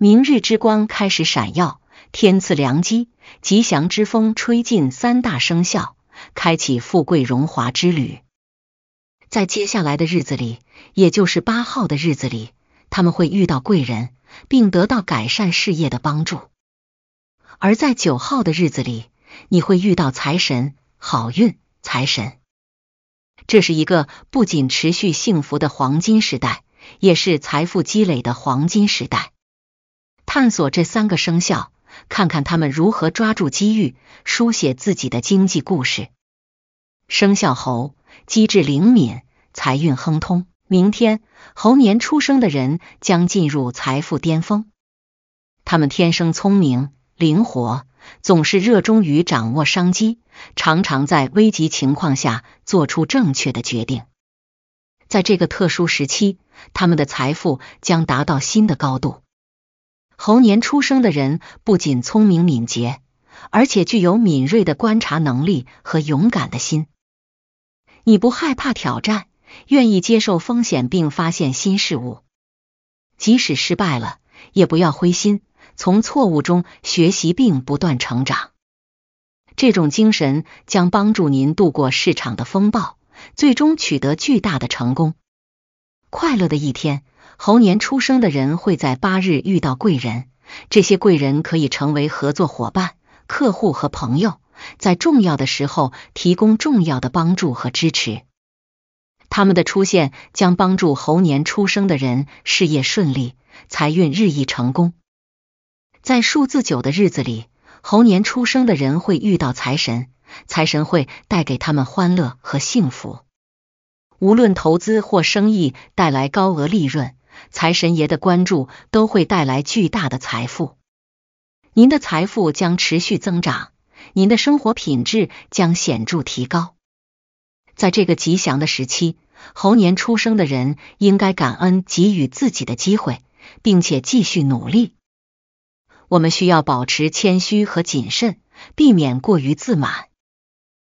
明日之光开始闪耀，天赐良机，吉祥之风吹进三大生肖，开启富贵荣华之旅。在接下来的日子里，也就是八号的日子里，他们会遇到贵人，并得到改善事业的帮助；而在九号的日子里，你会遇到财神，好运财神。这是一个不仅持续幸福的黄金时代，也是财富积累的黄金时代。探索这三个生肖，看看他们如何抓住机遇，书写自己的经济故事。生肖猴机智灵敏，财运亨通。明天猴年出生的人将进入财富巅峰。他们天生聪明灵活，总是热衷于掌握商机，常常在危急情况下做出正确的决定。在这个特殊时期，他们的财富将达到新的高度。猴年出生的人不仅聪明敏捷，而且具有敏锐的观察能力和勇敢的心。你不害怕挑战，愿意接受风险并发现新事物。即使失败了，也不要灰心，从错误中学习并不断成长。这种精神将帮助您度过市场的风暴，最终取得巨大的成功。快乐的一天。猴年出生的人会在八日遇到贵人，这些贵人可以成为合作伙伴、客户和朋友，在重要的时候提供重要的帮助和支持。他们的出现将帮助猴年出生的人事业顺利、财运日益成功。在数字九的日子里，猴年出生的人会遇到财神，财神会带给他们欢乐和幸福，无论投资或生意带来高额利润。财神爷的关注都会带来巨大的财富，您的财富将持续增长，您的生活品质将显著提高。在这个吉祥的时期，猴年出生的人应该感恩给予自己的机会，并且继续努力。我们需要保持谦虚和谨慎，避免过于自满。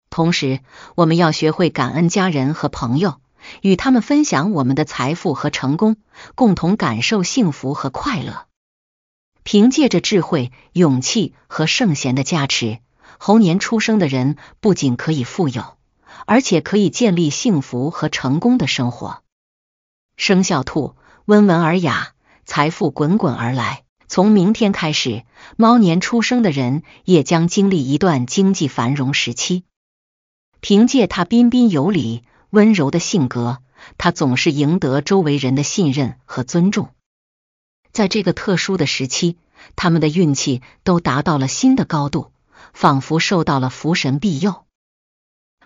同时，我们要学会感恩家人和朋友。与他们分享我们的财富和成功，共同感受幸福和快乐。凭借着智慧、勇气和圣贤的加持，猴年出生的人不仅可以富有，而且可以建立幸福和成功的生活。生肖兔温文尔雅，财富滚滚而来。从明天开始，猫年出生的人也将经历一段经济繁荣时期。凭借他彬彬有礼。温柔的性格，他总是赢得周围人的信任和尊重。在这个特殊的时期，他们的运气都达到了新的高度，仿佛受到了福神庇佑。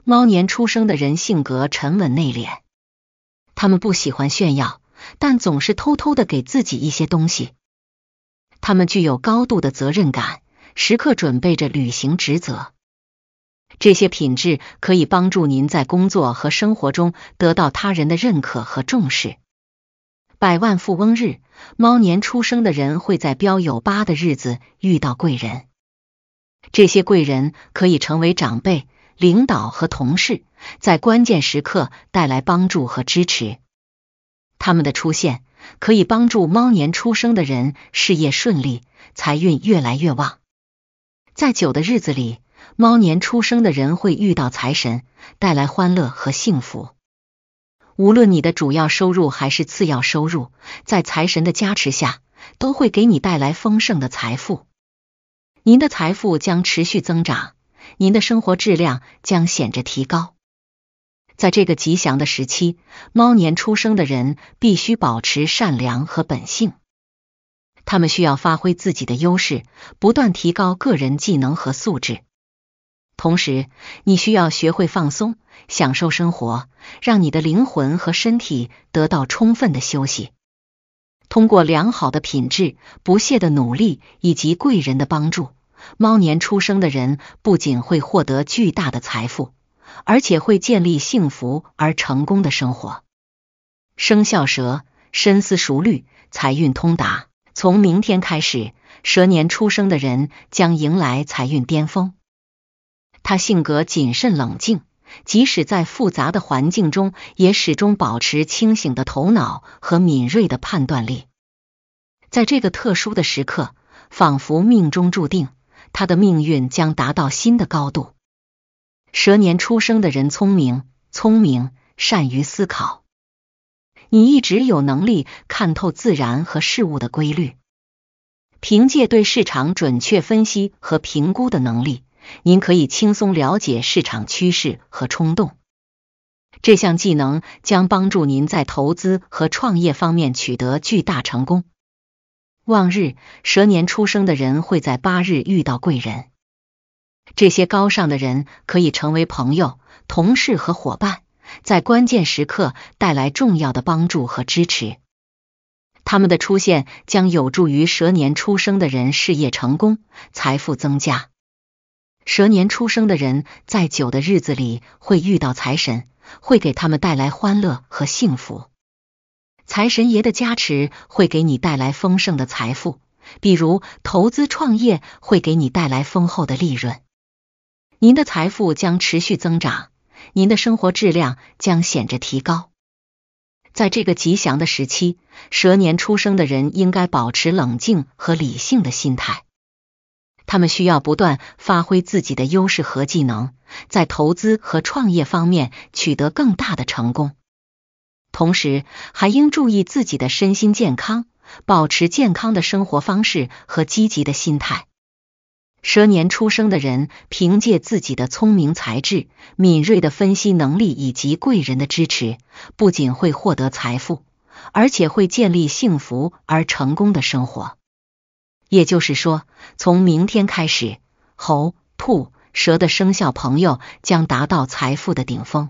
猫年出生的人性格沉稳内敛，他们不喜欢炫耀，但总是偷偷的给自己一些东西。他们具有高度的责任感，时刻准备着履行职责。这些品质可以帮助您在工作和生活中得到他人的认可和重视。百万富翁日，猫年出生的人会在标有八的日子遇到贵人。这些贵人可以成为长辈、领导和同事，在关键时刻带来帮助和支持。他们的出现可以帮助猫年出生的人事业顺利，财运越来越旺。在九的日子里。猫年出生的人会遇到财神，带来欢乐和幸福。无论你的主要收入还是次要收入，在财神的加持下，都会给你带来丰盛的财富。您的财富将持续增长，您的生活质量将显著提高。在这个吉祥的时期，猫年出生的人必须保持善良和本性。他们需要发挥自己的优势，不断提高个人技能和素质。同时，你需要学会放松，享受生活，让你的灵魂和身体得到充分的休息。通过良好的品质、不懈的努力以及贵人的帮助，猫年出生的人不仅会获得巨大的财富，而且会建立幸福而成功的生活。生肖蛇深思熟虑，财运通达。从明天开始，蛇年出生的人将迎来财运巅峰。他性格谨慎冷静，即使在复杂的环境中，也始终保持清醒的头脑和敏锐的判断力。在这个特殊的时刻，仿佛命中注定，他的命运将达到新的高度。蛇年出生的人聪明、聪明，善于思考。你一直有能力看透自然和事物的规律，凭借对市场准确分析和评估的能力。您可以轻松了解市场趋势和冲动，这项技能将帮助您在投资和创业方面取得巨大成功。望日蛇年出生的人会在八日遇到贵人，这些高尚的人可以成为朋友、同事和伙伴，在关键时刻带来重要的帮助和支持。他们的出现将有助于蛇年出生的人事业成功、财富增加。蛇年出生的人在久的日子里会遇到财神，会给他们带来欢乐和幸福。财神爷的加持会给你带来丰盛的财富，比如投资创业会给你带来丰厚的利润。您的财富将持续增长，您的生活质量将显著提高。在这个吉祥的时期，蛇年出生的人应该保持冷静和理性的心态。他们需要不断发挥自己的优势和技能，在投资和创业方面取得更大的成功，同时还应注意自己的身心健康，保持健康的生活方式和积极的心态。蛇年出生的人凭借自己的聪明才智、敏锐的分析能力以及贵人的支持，不仅会获得财富，而且会建立幸福而成功的生活。也就是说，从明天开始，猴、兔、蛇的生肖朋友将达到财富的顶峰。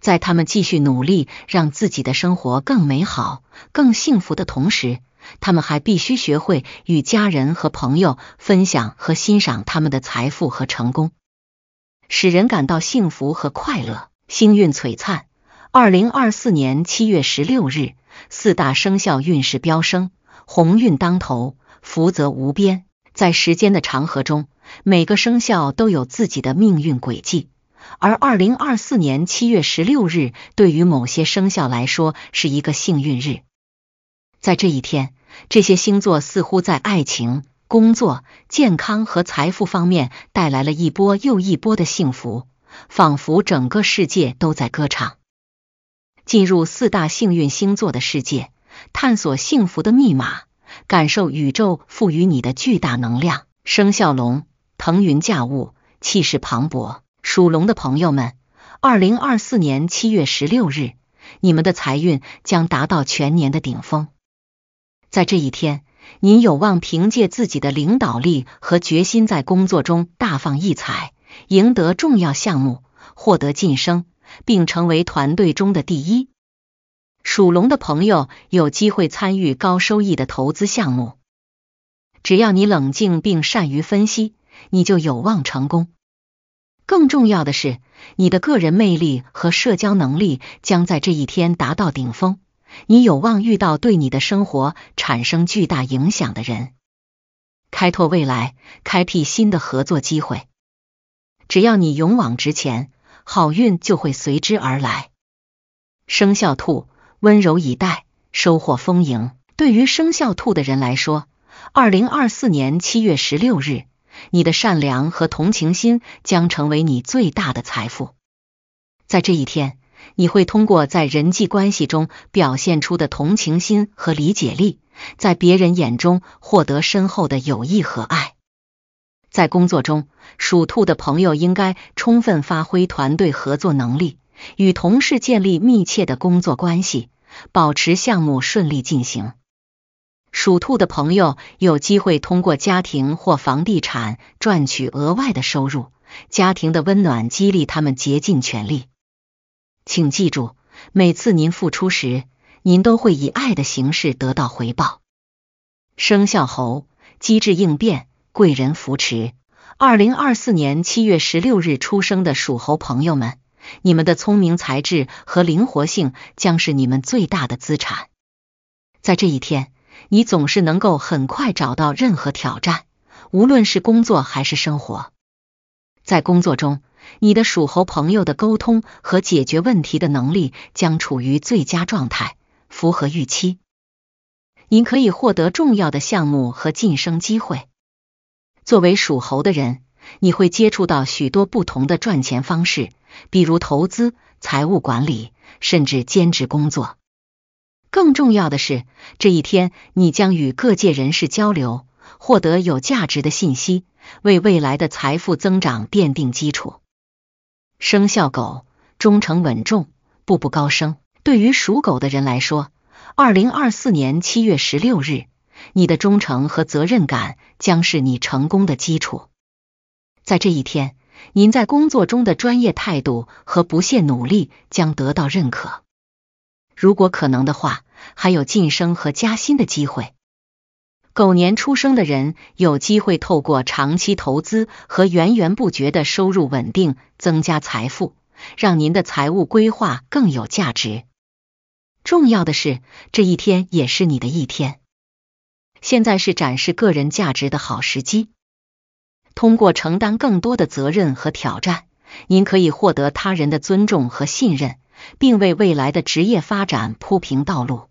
在他们继续努力让自己的生活更美好、更幸福的同时，他们还必须学会与家人和朋友分享和欣赏他们的财富和成功，使人感到幸福和快乐，星运璀璨。二零二四年七月十六日，四大生肖运势飙升，鸿运当头。福泽无边，在时间的长河中，每个生肖都有自己的命运轨迹。而二零二四年七月十六日，对于某些生肖来说，是一个幸运日。在这一天，这些星座似乎在爱情、工作、健康和财富方面带来了一波又一波的幸福，仿佛整个世界都在歌唱。进入四大幸运星座的世界，探索幸福的密码。感受宇宙赋予你的巨大能量。生肖龙，腾云驾雾，气势磅礴。属龙的朋友们，二零二四年七月十六日，你们的财运将达到全年的顶峰。在这一天，您有望凭借自己的领导力和决心，在工作中大放异彩，赢得重要项目，获得晋升，并成为团队中的第一。属龙的朋友有机会参与高收益的投资项目，只要你冷静并善于分析，你就有望成功。更重要的是，你的个人魅力和社交能力将在这一天达到顶峰，你有望遇到对你的生活产生巨大影响的人，开拓未来，开辟新的合作机会。只要你勇往直前，好运就会随之而来。生肖兔。温柔以待，收获丰盈。对于生肖兔的人来说，二零二四年七月十六日，你的善良和同情心将成为你最大的财富。在这一天，你会通过在人际关系中表现出的同情心和理解力，在别人眼中获得深厚的友谊和爱。在工作中，属兔的朋友应该充分发挥团队合作能力。与同事建立密切的工作关系，保持项目顺利进行。属兔的朋友有机会通过家庭或房地产赚取额外的收入，家庭的温暖激励他们竭尽全力。请记住，每次您付出时，您都会以爱的形式得到回报。生肖猴，机智应变，贵人扶持。二零二四年七月十六日出生的属猴朋友们。你们的聪明才智和灵活性将是你们最大的资产。在这一天，你总是能够很快找到任何挑战，无论是工作还是生活。在工作中，你的属猴朋友的沟通和解决问题的能力将处于最佳状态，符合预期。您可以获得重要的项目和晋升机会。作为属猴的人。你会接触到许多不同的赚钱方式，比如投资、财务管理，甚至兼职工作。更重要的是，这一天你将与各界人士交流，获得有价值的信息，为未来的财富增长奠定基础。生肖狗忠诚稳重，步步高升。对于属狗的人来说，二零二四年七月十六日，你的忠诚和责任感将是你成功的基础。在这一天，您在工作中的专业态度和不懈努力将得到认可。如果可能的话，还有晋升和加薪的机会。狗年出生的人有机会透过长期投资和源源不绝的收入稳定增加财富，让您的财务规划更有价值。重要的是，这一天也是你的一天。现在是展示个人价值的好时机。通过承担更多的责任和挑战，您可以获得他人的尊重和信任，并为未来的职业发展铺平道路。